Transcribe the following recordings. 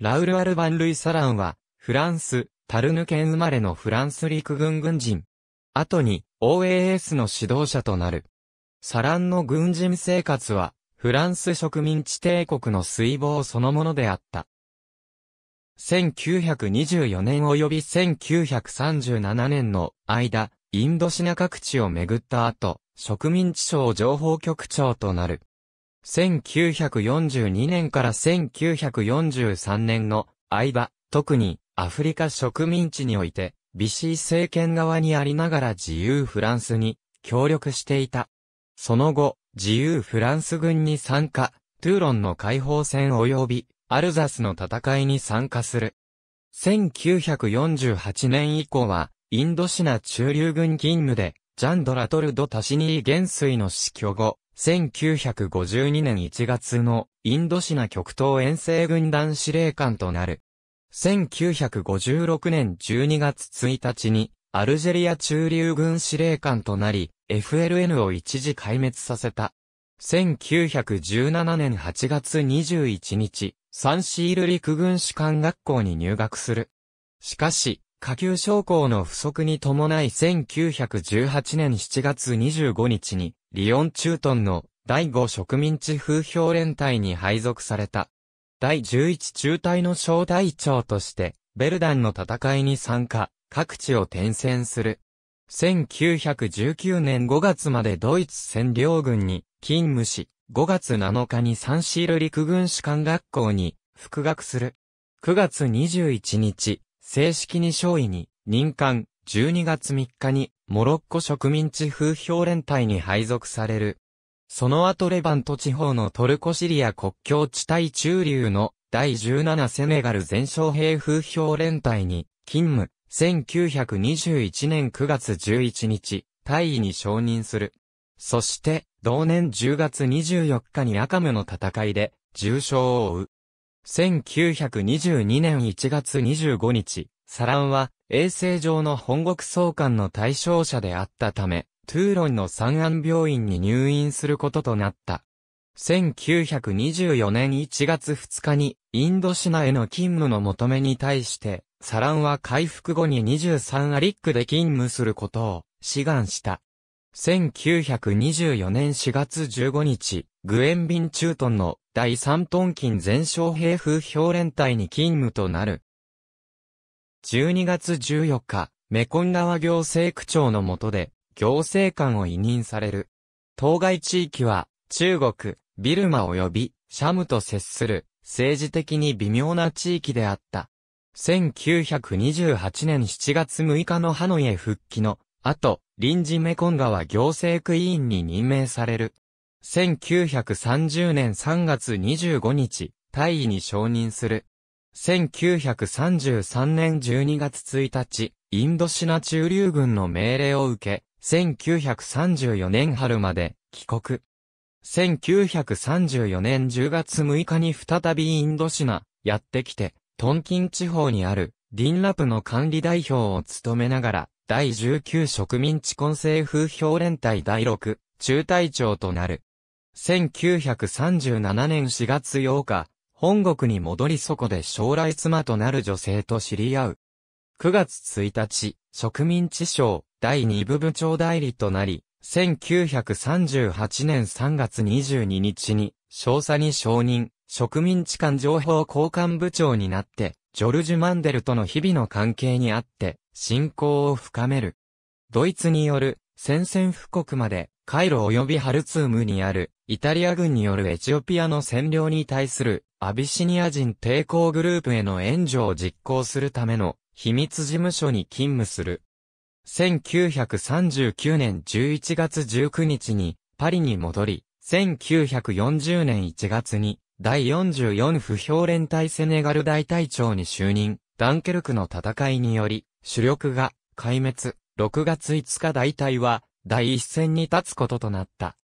ラウル・アルバン・ルイ・サランは、フランス、タルヌ県生まれのフランス陸軍軍人。後に、OAS の指導者となる。サランの軍人生活は、フランス植民地帝国の水防そのものであった。1924年及び1937年の間、インドシナ各地を巡った後、植民地省情報局長となる。1942年から1943年の間、特にアフリカ植民地において、ビシー政権側にありながら自由フランスに協力していた。その後、自由フランス軍に参加、トゥーロンの解放戦及び、アルザスの戦いに参加する。1948年以降は、インドシナ中流軍勤務で、ジャンドラトルド・タシニー元帥の死去後、1952年1月のインドシナ極東遠征軍団司令官となる。1956年12月1日にアルジェリア中流軍司令官となり、FLN を一時壊滅させた。1917年8月21日、サンシール陸軍士官学校に入学する。しかし、下級将校の不足に伴い1918年7月25日に、リオン中東の第5植民地風評連隊に配属された。第11中隊の小隊長として、ベルダンの戦いに参加、各地を転戦する。1919年5月までドイツ占領軍に勤務し、5月7日にサンシール陸軍士官学校に復学する。9月21日、正式に少尉に任官、12月3日にモロッコ植民地風評連隊に配属される。その後レバント地方のトルコシリア国境地帯中流の第17セネガル全将兵風評連隊に勤務、1921年9月11日、大尉に承認する。そして、同年10月24日にアカムの戦いで重傷を負う。1922年1月25日、サランは衛生上の本国総監の対象者であったため、トゥーロンの三安病院に入院することとなった。1924年1月2日にインドシナへの勤務の求めに対して、サランは回復後に23アリックで勤務することを志願した。1924年4月15日、グエンビン・チュートンの第3トンン全哨兵風評連隊に勤務となる。12月14日、メコン川行政区長のもとで、行政官を委任される。当該地域は、中国、ビルマ及び、シャムと接する、政治的に微妙な地域であった。1928年7月6日のハノイへ復帰の後、臨時メコン川行政区委員に任命される。1930年3月25日、大尉に承認する。1933年12月1日、インドシナ駐留軍の命令を受け、1934年春まで帰国。1934年10月6日に再びインドシナ、やってきて、トンキン地方にある、ディンラプの管理代表を務めながら、第19植民地混成風評連隊第6、中隊長となる。1937年4月8日、本国に戻りそこで将来妻となる女性と知り合う。9月1日、植民地省第2部部長代理となり、1938年3月22日に、少佐に承認、植民地間情報交換部長になって、ジョルジュ・マンデルとの日々の関係にあって、信仰を深める。ドイツによる、戦線布告まで、カイロ及びハルツームにある、イタリア軍によるエチオピアの占領に対するアビシニア人抵抗グループへの援助を実行するための秘密事務所に勤務する。1939年11月19日にパリに戻り、1940年1月に第44不評連隊セネガル大隊長に就任、ダンケルクの戦いにより、主力が壊滅、6月5日大隊は第一線に立つこととなった。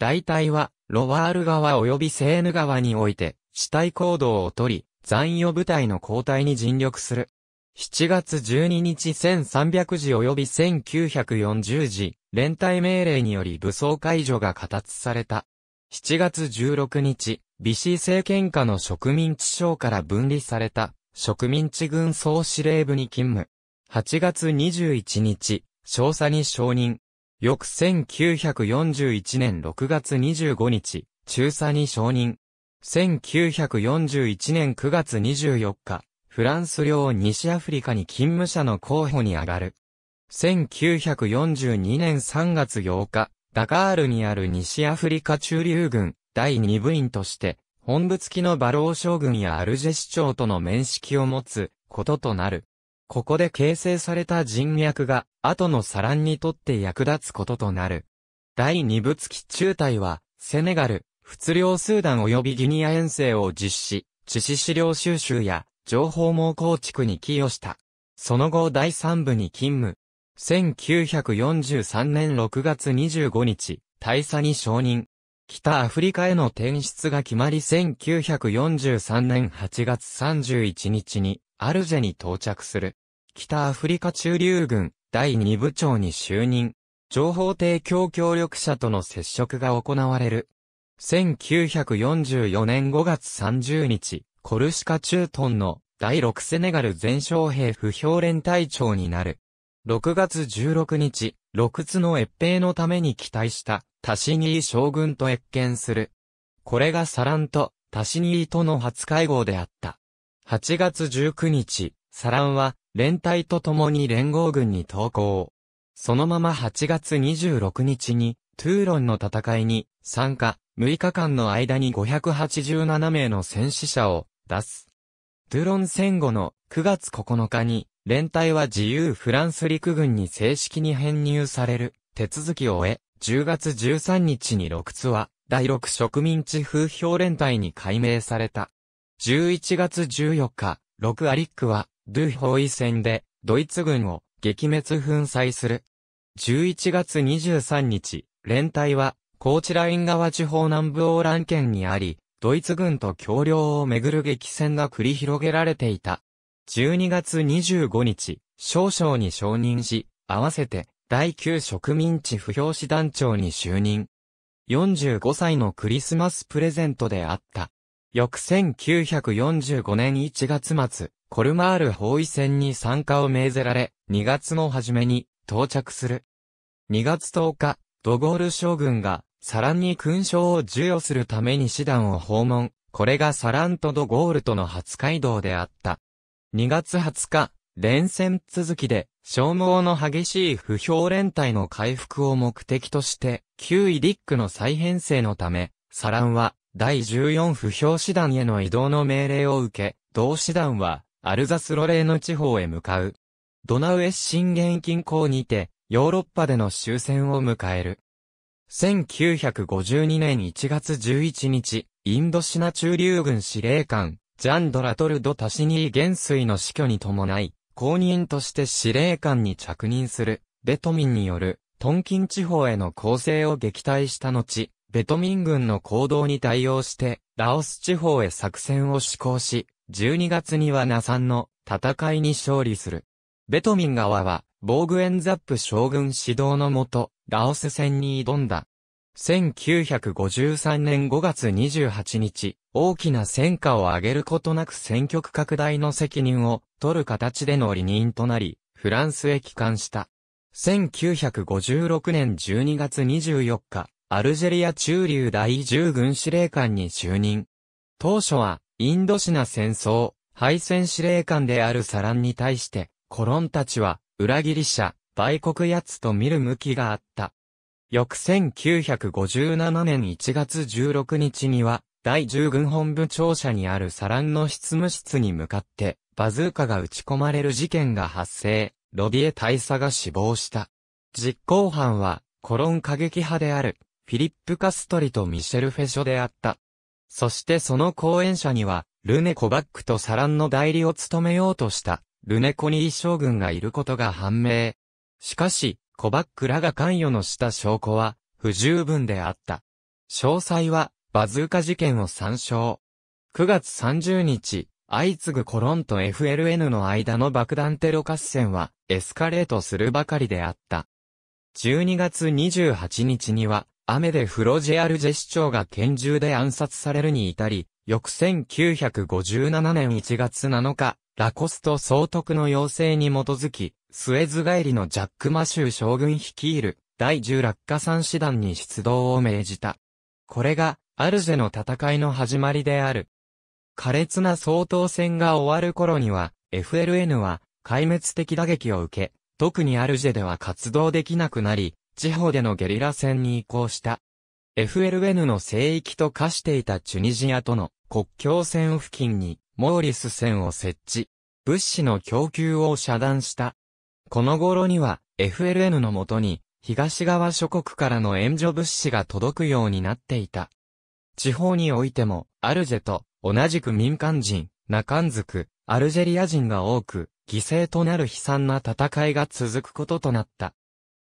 大体は、ロワール川及びセーヌ川において、死体行動をとり、残余部隊の交代に尽力する。7月12日1300時及び1940時、連帯命令により武装解除が形された。7月16日、ビシー政権下の植民地省から分離された、植民地軍総司令部に勤務。8月21日、少佐に承認。翌1941年6月25日、中佐に承認。1941年9月24日、フランス領西アフリカに勤務者の候補に上がる。1942年3月8日、ダカールにある西アフリカ中流軍第2部員として、本部付きの馬老将軍やアルジェ市長との面識を持つこととなる。ここで形成された人脈が、後のサランにとって役立つこととなる。第二部月中隊は、セネガル、仏領スーダン及びギニア遠征を実施、致死資料収集や、情報網構築に寄与した。その後第三部に勤務。1943年6月25日、大佐に承認。北アフリカへの転出が決まり1943年8月31日にアルジェに到着する。北アフリカ駐留軍第2部長に就任。情報提供協力者との接触が行われる。1944年5月30日、コルシカ駐屯の第6セネガル全将兵不評連隊長になる。6月16日、露屈の越兵のために期待したタシニー将軍と越見する。これがサランとタシニーとの初会合であった。8月19日、サランは、連隊と共に連合軍に投降。そのまま8月26日に、トゥーロンの戦いに参加、6日間の間に587名の戦死者を出す。トゥーロン戦後の9月9日に、連隊は自由フランス陸軍に正式に編入される手続きを終え、10月13日に6つは、第6植民地風評連隊に改名された。11月14日、6アリックは、ドゥホイ戦で、ドイツ軍を撃滅粉砕する。11月23日、連隊は、高知ライン川地方南部オーラン県にあり、ドイツ軍と橋梁をめぐる激戦が繰り広げられていた。12月25日、少将に承認し、合わせて、第9植民地不評師団長に就任。45歳のクリスマスプレゼントであった。翌1945年1月末、コルマール包囲戦に参加を命ぜられ、2月の初めに到着する。2月10日、ドゴール将軍が、サランに勲章を授与するために師団を訪問。これがサランとドゴールとの初街道であった。2月20日、連戦続きで、消耗の激しい不評連隊の回復を目的として、旧イディックの再編成のため、サランは、第14不評師団への移動の命令を受け、同師団は、アルザスロレーヌ地方へ向かう。ドナウエスゲン近郊にて、ヨーロッパでの終戦を迎える。1952年1月11日、インドシナ中流軍司令官、ジャンドラトルド・タシニー元帥の死去に伴い、公認として司令官に着任する、ベトミンによる、トンキン地方への攻勢を撃退した後、ベトミン軍の行動に対応して、ラオス地方へ作戦を施行し、12月にはナサンの戦いに勝利する。ベトミン側は、ボーグエンザップ将軍指導のもと、ラオス戦に挑んだ。1953年5月28日、大きな戦果を上げることなく戦局拡大の責任を取る形での離任となり、フランスへ帰還した。1956年12月24日、アルジェリア中流第10軍司令官に就任。当初は、インドシナ戦争、敗戦司令官であるサランに対して、コロンたちは、裏切り者、売国奴と見る向きがあった。翌1957年1月16日には、第10軍本部庁舎にあるサランの執務室に向かって、バズーカが撃ち込まれる事件が発生、ロビエ大佐が死亡した。実行犯は、コロン過激派である、フィリップ・カストリとミシェル・フェショであった。そしてその後援者には、ルネコバックとサランの代理を務めようとした、ルネコニー将軍がいることが判明。しかし、コバックらが関与のした証拠は、不十分であった。詳細は、バズーカ事件を参照。9月30日、相次ぐコロンと FLN の間の爆弾テロ合戦はエスカレートするばかりであった。12月28日には雨でフロジアルジェ市長が拳銃で暗殺されるに至り、翌1957年1月7日、ラコスト総督の要請に基づき、スエズ帰りのジャック・マシュー将軍率いる第10落下三師団に出動を命じた。これが、アルジェの戦いの始まりである。苛烈な総統戦が終わる頃には、FLN は壊滅的打撃を受け、特にアルジェでは活動できなくなり、地方でのゲリラ戦に移行した。FLN の聖域と化していたチュニジアとの国境線付近にモーリス線を設置。物資の供給を遮断した。この頃には FLN のもとに東側諸国からの援助物資が届くようになっていた。地方においても、アルジェと同じく民間人、ナカンズク、アルジェリア人が多く、犠牲となる悲惨な戦いが続くこととなった。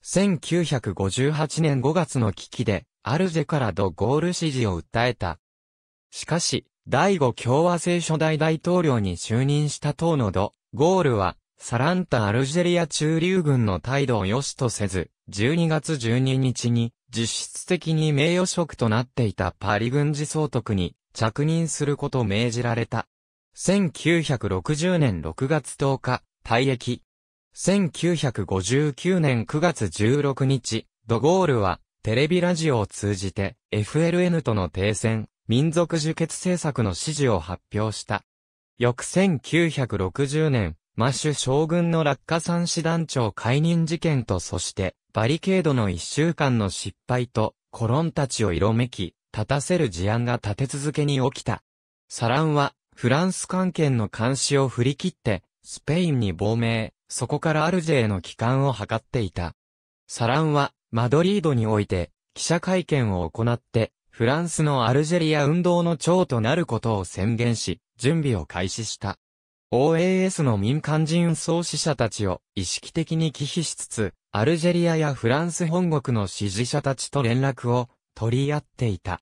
1958年5月の危機で、アルジェからド・ゴール支持を訴えた。しかし、第五共和制初代大統領に就任した党のド・ゴールは、サランタ・アルジェリア中流軍の態度を良しとせず、12月12日に、実質的に名誉職となっていたパリ軍事総督に着任することを命じられた。1960年6月10日、退役。1959年9月16日、ドゴールは、テレビラジオを通じて、FLN との停戦、民族受決政策の支持を発表した。翌1960年、マッシュ将軍の落下三師団長解任事件とそして、バリケードの一週間の失敗と、コロンたちを色めき、立たせる事案が立て続けに起きた。サランは、フランス関係の監視を振り切って、スペインに亡命、そこからアルジェへの帰還を図っていた。サランは、マドリードにおいて、記者会見を行って、フランスのアルジェリア運動の長となることを宣言し、準備を開始した。OAS の民間人創始者たちを意識的に忌避しつつ、アルジェリアやフランス本国の支持者たちと連絡を取り合っていた。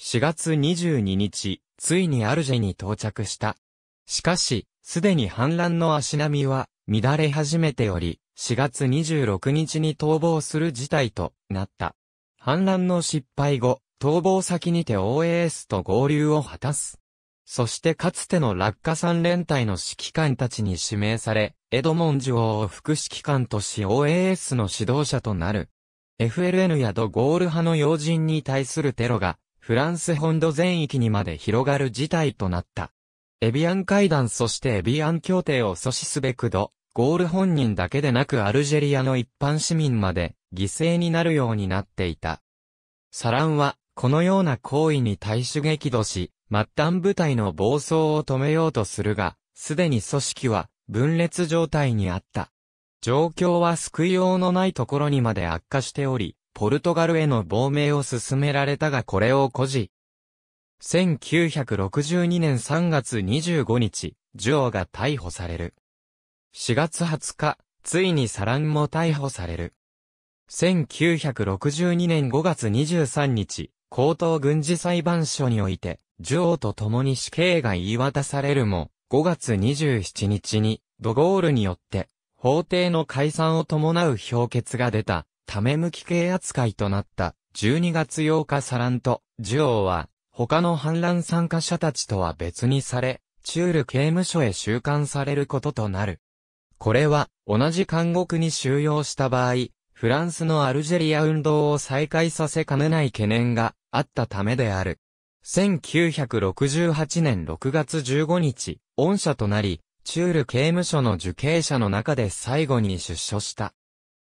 4月22日、ついにアルジェに到着した。しかし、すでに反乱の足並みは乱れ始めており、4月26日に逃亡する事態となった。反乱の失敗後、逃亡先にて OAS と合流を果たす。そしてかつての落下三連隊の指揮官たちに指名され、エドモンジュ王を副指揮官とし OAS の指導者となる。FLN やドゴール派の要人に対するテロが、フランス本土全域にまで広がる事態となった。エビアン会談そしてエビアン協定を阻止すべくど、ゴール本人だけでなくアルジェリアの一般市民まで犠牲になるようになっていた。サランは、このような行為に対し激怒し、末端部隊の暴走を止めようとするが、すでに組織は分裂状態にあった。状況は救いようのないところにまで悪化しており、ポルトガルへの亡命を進められたがこれを誇示、1962年3月25日、ジュオが逮捕される。4月20日、ついにサランも逮捕される。1962年5月23日、高等軍事裁判所において、ジュオと共に死刑が言い渡されるも、5月27日に、ドゴールによって、法廷の解散を伴う評決が出た、ため向き刑扱いとなった、12月8日サランと、ジュオは、他の反乱参加者たちとは別にされ、チュール刑務所へ収監されることとなる。これは、同じ監獄に収容した場合、フランスのアルジェリア運動を再開させかねない懸念があったためである。1968年6月15日、恩赦となり、チュール刑務所の受刑者の中で最後に出所した。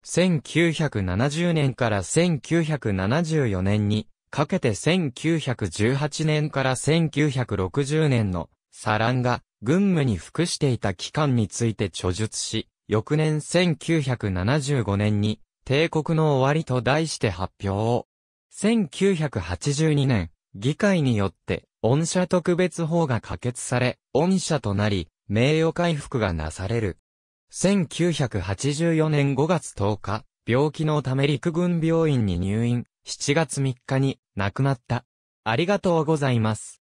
1970年から1974年にかけて1918年から1960年のサランが軍務に服していた期間について著述し、翌年1975年に帝国の終わりと題して発表を。1982年、議会によって恩赦特別法が可決され、恩赦となり、名誉回復がなされる。1984年5月10日、病気のため陸軍病院に入院、7月3日に亡くなった。ありがとうございます。